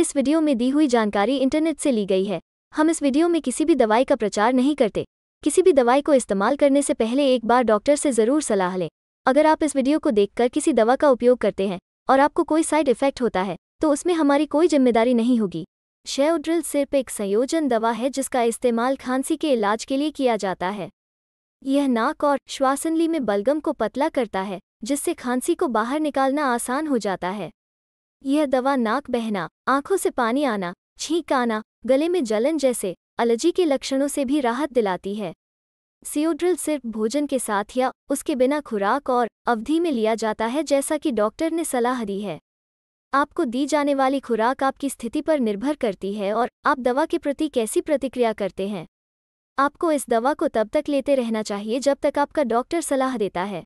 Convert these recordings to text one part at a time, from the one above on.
इस वीडियो में दी हुई जानकारी इंटरनेट से ली गई है हम इस वीडियो में किसी भी दवाई का प्रचार नहीं करते किसी भी दवाई को इस्तेमाल करने से पहले एक बार डॉक्टर से ज़रूर सलाह लें अगर आप इस वीडियो को देखकर किसी दवा का उपयोग करते हैं और आपको कोई साइड इफेक्ट होता है तो उसमें हमारी कोई जिम्मेदारी नहीं होगी शेउड्रिल सिर्फ एक संयोजन दवा है जिसका इस्तेमाल खांसी के इलाज के लिए किया जाता है यह नाक और श्वासनली में बलगम को पतला करता है जिससे खांसी को बाहर निकालना आसान हो जाता है यह दवा नाक बहना आंखों से पानी आना छींक आना गले में जलन जैसे एलर्जी के लक्षणों से भी राहत दिलाती है सियोड्रिल सिर्फ भोजन के साथ या उसके बिना खुराक और अवधि में लिया जाता है जैसा कि डॉक्टर ने सलाह दी है आपको दी जाने वाली खुराक आपकी स्थिति पर निर्भर करती है और आप दवा के प्रति कैसी प्रतिक्रिया करते हैं आपको इस दवा को तब तक लेते रहना चाहिए जब तक आपका डॉक्टर सलाह देता है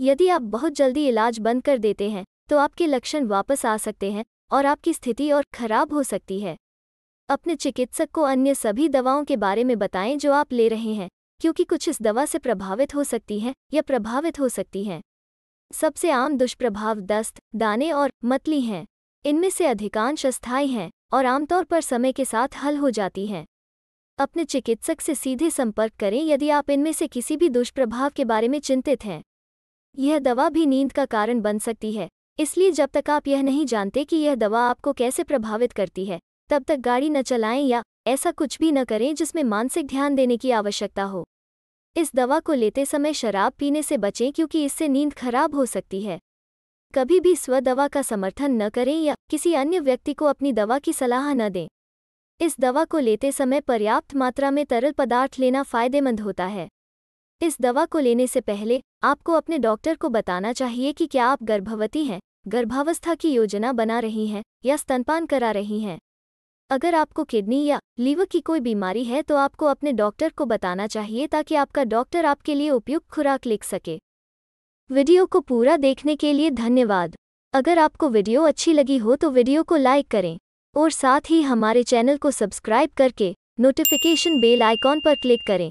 यदि आप बहुत जल्दी इलाज बंद कर देते हैं तो आपके लक्षण वापस आ सकते हैं और आपकी स्थिति और खराब हो सकती है अपने चिकित्सक को अन्य सभी दवाओं के बारे में बताएं जो आप ले रहे हैं क्योंकि कुछ इस दवा से प्रभावित हो सकती हैं या प्रभावित हो सकती हैं सबसे आम दुष्प्रभाव दस्त दाने और मतली हैं इनमें से अधिकांश अस्थायी हैं और आमतौर पर समय के साथ हल हो जाती हैं अपने चिकित्सक से सीधे संपर्क करें यदि आप इनमें से किसी भी दुष्प्रभाव के बारे में चिंतित हैं यह दवा भी नींद का कारण बन सकती है इसलिए जब तक आप यह नहीं जानते कि यह दवा आपको कैसे प्रभावित करती है तब तक गाड़ी न चलाएं या ऐसा कुछ भी न करें जिसमें मानसिक ध्यान देने की आवश्यकता हो इस दवा को लेते समय शराब पीने से बचें क्योंकि इससे नींद खराब हो सकती है कभी भी स्व दवा का समर्थन न करें या किसी अन्य व्यक्ति को अपनी दवा की सलाह न दें इस दवा को लेते समय पर्याप्त मात्रा में तरल पदार्थ लेना फायदेमंद होता है इस दवा को लेने से पहले आपको अपने डॉक्टर को बताना चाहिए कि क्या आप गर्भवती हैं गर्भावस्था की योजना बना रही हैं या स्तनपान करा रही हैं अगर आपको किडनी या लीवर की कोई बीमारी है तो आपको अपने डॉक्टर को बताना चाहिए ताकि आपका डॉक्टर आपके लिए उपयुक्त खुराक लिख सके वीडियो को पूरा देखने के लिए धन्यवाद अगर आपको वीडियो अच्छी लगी हो तो वीडियो को लाइक करें और साथ ही हमारे चैनल को सब्सक्राइब करके नोटिफिकेशन बेल आइकॉन पर क्लिक करें